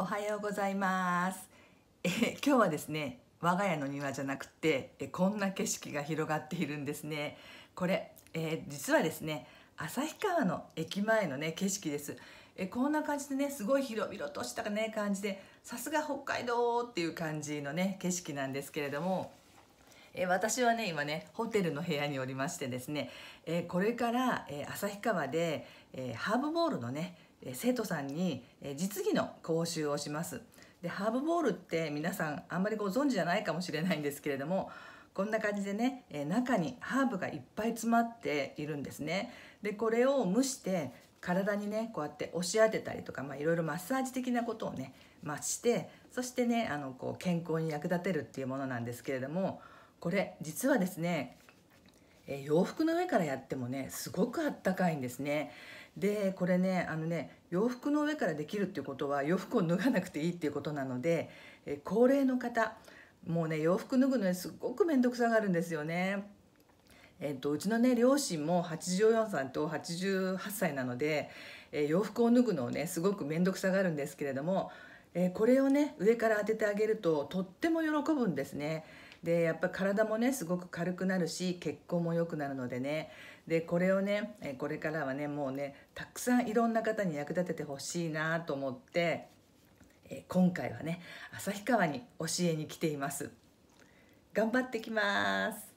おはようございますえ今日はですね我が家の庭じゃなくてえこんな景色が広がっているんですねこれ、え実はですね旭川の駅前のね景色ですえこんな感じでねすごい広々としたね感じでさすが北海道っていう感じのね景色なんですけれどもえ私はね今ねホテルの部屋におりましてですね、えこれから、え旭川で、えハーブボールのね生徒さんに実技の講習をしますでハーブボールって皆さんあんまりご存知じゃないかもしれないんですけれどもこんな感じでね中にハーブがいっぱい詰まっているんですねでこれを蒸して体にねこうやって押し当てたりとかいろいろマッサージ的なことをね、まあ、してそしてねあのこう健康に役立てるっていうものなんですけれどもこれ実はですねえ洋服の上からやってもねすごくあったかいんですねでこれねあのね洋服の上からできるっていうことは洋服を脱がなくていいっていうことなので、え高齢の方もうね洋服脱ぐのにすっごく面倒くさがるんですよね。えっと、うちのね両親も84歳と88歳なので、えー、洋服を脱ぐのをねすごく面倒くさがるんですけれども、えー、これをね上から当ててあげるととっても喜ぶんですね。でやっぱ体もねすごく軽くなるし血行も良くなるのでねでこれをねこれからはねもうねたくさんいろんな方に役立ててほしいなと思って今回はね旭川に教えに来ています頑張ってきます